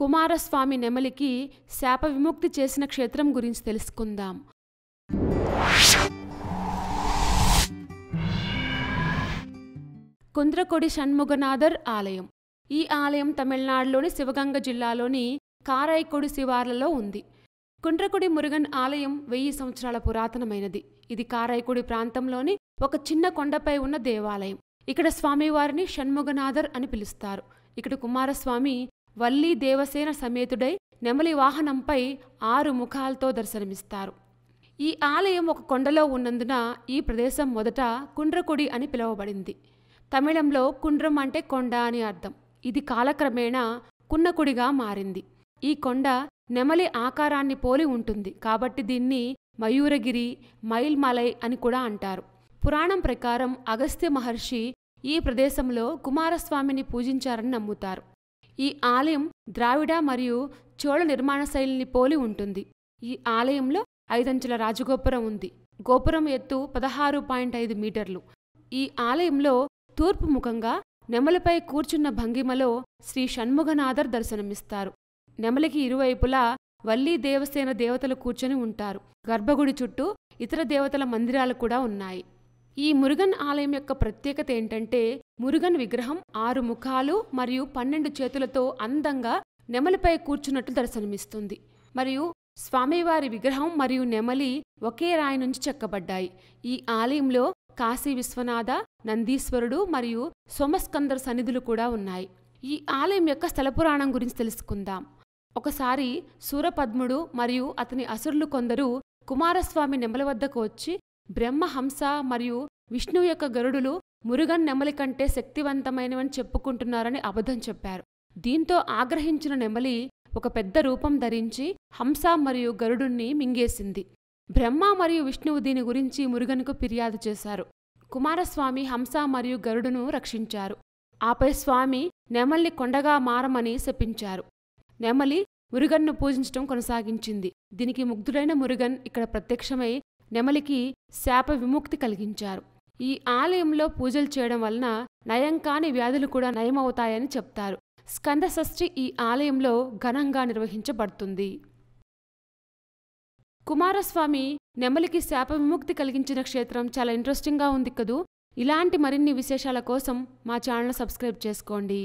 కుమారస్వామి నెమలికి శాప విముక్తి చేసిన క్షేత్రం గురించి తెలుసుకుందాం కుంద్రకొడి షణ్ముగనాథర్ ఆలయం ఈ ఆలయం తమిళనాడులోని శివగంగ జిల్లాలోని కారాయికొడి శివార్లలో ఉంది కుండ్రకుడి మురుగన్ ఆలయం వెయ్యి సంవత్సరాల పురాతనమైనది ఇది కారాయికుడి ప్రాంతంలోని ఒక చిన్న కొండపై ఉన్న దేవాలయం ఇక్కడ స్వామివారిని షణ్ముగనాథర్ అని పిలుస్తారు ఇక్కడ కుమారస్వామి వల్లి దేవసేన సమేతుడై నెమలి వాహనంపై ఆరు ముఖాలతో దర్శనమిస్తారు ఈ ఆలయం ఒక కొండలో ఉన్నందున ఈ ప్రదేశం మొదట కుండ్రకుడి అని పిలువబడింది తమిళంలో కుండ్రం అంటే కొండ అని అర్థం ఇది కాలక్రమేణా కున్నకుడిగా మారింది ఈ కొండ నెమలి ఆకారాన్ని పోలి ఉంటుంది కాబట్టి దీన్ని మయూరగిరి మైల్మలై అని కూడా అంటారు పురాణం ప్రకారం అగస్త్య మహర్షి ఈ ప్రదేశంలో కుమారస్వామిని పూజించారని నమ్ముతారు ఈ ఆలయం ద్రావిడ మరియు చోళ నిర్మాణ శైలిని పోలి ఉంటుంది ఈ ఆలయంలో ఐదంచెల రాజగోపురం ఉంది గోపురం ఎత్తు పదహారు పాయింట్ ఐదు మీటర్లు ఈ ఆలయంలో తూర్పు ముఖంగా నెమలిపై కూర్చున్న భంగిమలో శ్రీ షణ్ముఖనాథర్ దర్శనమిస్తారు నెమలికి ఇరువైపులా వల్లీ దేవసేన దేవతలు కూర్చొని ఉంటారు గర్భగుడి చుట్టూ ఇతర దేవతల మందిరాలు కూడా ఉన్నాయి ఈ మురుగన్ ఆలయం యొక్క ప్రత్యేకత ఏంటంటే మురుగన్ విగ్రహం ఆరు ముఖాలు మరియు పన్నెండు చేతులతో అందంగా నెమలిపై కూర్చున్నట్టు దర్శనమిస్తుంది మరియు స్వామివారి విగ్రహం మరియు నెమలి ఒకే రాయి నుంచి చెక్కబడ్డాయి ఈ ఆలయంలో కాశీ విశ్వనాథ నందీశ్వరుడు మరియు సోమస్కందర్ సన్నిధులు కూడా ఉన్నాయి ఈ ఆలయం యొక్క స్థలపురాణం గురించి తెలుసుకుందాం ఒకసారి సూరపద్ముడు మరియు అతని అసురులు కొందరు కుమారస్వామి నెమల వద్దకు వచ్చి బ్రహ్మహంస మరియు విష్ణువు యొక్క గరుడులు మురుగన్ నెమలి కంటే శక్తివంతమైనవని చెప్పుకుంటున్నారని అబద్ధం చెప్పారు దీంతో ఆగ్రహించిన నెమలి ఒక పెద్ద రూపం ధరించి హంస మరియు గరుడుణ్ణి మింగేసింది బ్రహ్మ మరియు విష్ణువు దీని గురించి మురుగన్కు ఫిర్యాదు చేశారు కుమారస్వామి హంస మరియు గరుడును రక్షించారు ఆపై స్వామి నెమల్ని కొండగా మారమని శపించారు నెమలి మురుగన్ను పూజించటం కొనసాగించింది దీనికి ముగ్ధుడైన మురుగన్ ఇక్కడ ప్రత్యక్షమై నెమలికి శాప విముక్తి కలిగించారు ఈ ఆలయంలో పూజలు చేయడం వలన నయం కాని వ్యాధులు కూడా నయమవుతాయని చెప్తారు షష్ఠి ఈ ఆలయంలో ఘనంగా నిర్వహించబడుతుంది కుమారస్వామి నెమలికి శాప విముక్తి కలిగించిన క్షేత్రం చాలా ఇంట్రెస్టింగ్గా ఉంది కదూ ఇలాంటి మరిన్ని విశేషాల కోసం మా ఛానల్ సబ్స్క్రైబ్ చేసుకోండి